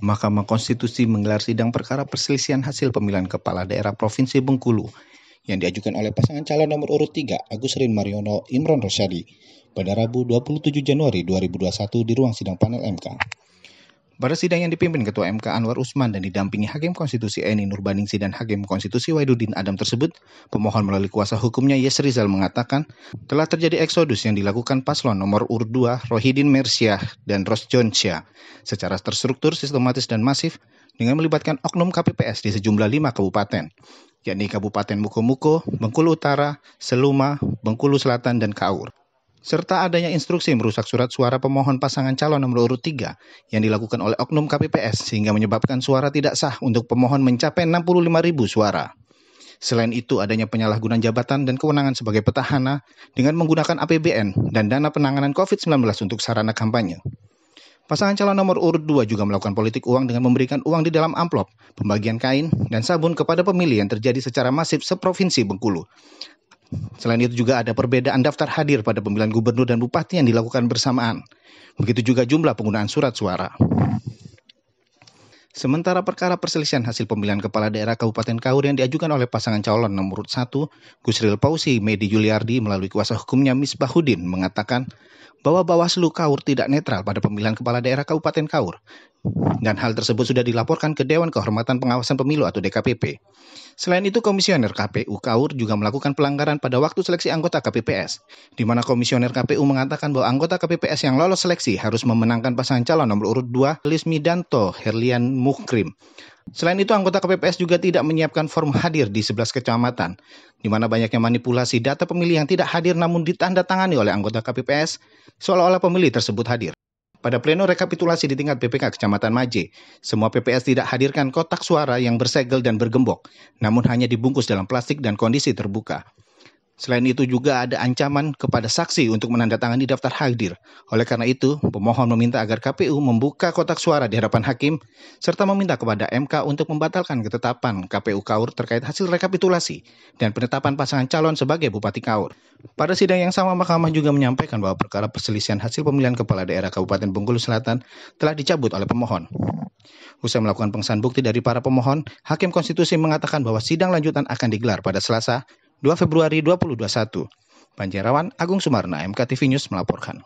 Mahkamah Konstitusi menggelar sidang perkara perselisihan hasil pemilihan kepala daerah Provinsi Bengkulu yang diajukan oleh pasangan calon nomor urut 3 Agus Rin Mariono Imron Rosyadi pada Rabu 27 Januari 2021 di ruang sidang panel MK. Pada sidang yang dipimpin Ketua MK Anwar Usman dan didampingi Hakim Konstitusi Eni Nurbaningsi dan Hakim Konstitusi Waidudin Adam tersebut, pemohon melalui kuasa hukumnya Yes Rizal mengatakan telah terjadi eksodus yang dilakukan paslon nomor ur 2 Rohidin Mersyah dan Ros secara terstruktur, sistematis, dan masif dengan melibatkan oknum KPPS di sejumlah lima kabupaten yakni Kabupaten Mukomuko, Bengkulu Utara, Seluma, Bengkulu Selatan, dan Kaur serta adanya instruksi merusak surat suara pemohon pasangan calon nomor urut 3 yang dilakukan oleh oknum KPPS sehingga menyebabkan suara tidak sah untuk pemohon mencapai 65 ribu suara. Selain itu adanya penyalahgunaan jabatan dan kewenangan sebagai petahana dengan menggunakan APBN dan dana penanganan COVID-19 untuk sarana kampanye. Pasangan calon nomor urut 2 juga melakukan politik uang dengan memberikan uang di dalam amplop, pembagian kain, dan sabun kepada pemilih yang terjadi secara masif seprovinsi Bengkulu. Selain itu juga ada perbedaan daftar hadir pada pemilihan gubernur dan bupati yang dilakukan bersamaan. Begitu juga jumlah penggunaan surat suara. Sementara perkara perselisihan hasil pemilihan kepala daerah Kabupaten Kahur yang diajukan oleh pasangan calon nomor 1 Gusril Pausi Medi Juliardi melalui kuasa hukumnya Misbahudin mengatakan bahwa Bawaslu Kahur tidak netral pada pemilihan kepala daerah Kabupaten Kahur dan hal tersebut sudah dilaporkan ke Dewan Kehormatan Pengawasan Pemilu atau DKPP. Selain itu, Komisioner KPU Kaur juga melakukan pelanggaran pada waktu seleksi anggota KPPS, di mana Komisioner KPU mengatakan bahwa anggota KPPS yang lolos seleksi harus memenangkan pasangan calon nomor urut 2 Lismi Danto Herlian Mukrim. Selain itu, anggota KPPS juga tidak menyiapkan form hadir di 11 kecamatan, di mana banyaknya manipulasi data pemilih yang tidak hadir namun ditandatangani oleh anggota KPPS, seolah-olah pemilih tersebut hadir. Pada pleno rekapitulasi di tingkat BPK Kecamatan Maje, semua PPS tidak hadirkan kotak suara yang bersegel dan bergembok, namun hanya dibungkus dalam plastik dan kondisi terbuka. Selain itu juga ada ancaman kepada saksi untuk menandatangani daftar hadir. Oleh karena itu, pemohon meminta agar KPU membuka kotak suara di hadapan hakim serta meminta kepada MK untuk membatalkan ketetapan KPU Kaur terkait hasil rekapitulasi dan penetapan pasangan calon sebagai Bupati Kaur. Pada sidang yang sama, Mahkamah juga menyampaikan bahwa perkara perselisihan hasil pemilihan kepala daerah Kabupaten Bengkulu Selatan telah dicabut oleh pemohon. Usai melakukan pengesahan bukti dari para pemohon, Hakim Konstitusi mengatakan bahwa sidang lanjutan akan digelar pada Selasa, 2 Februari 2021. Banjarawan Agung Sumarna, MKTV News melaporkan.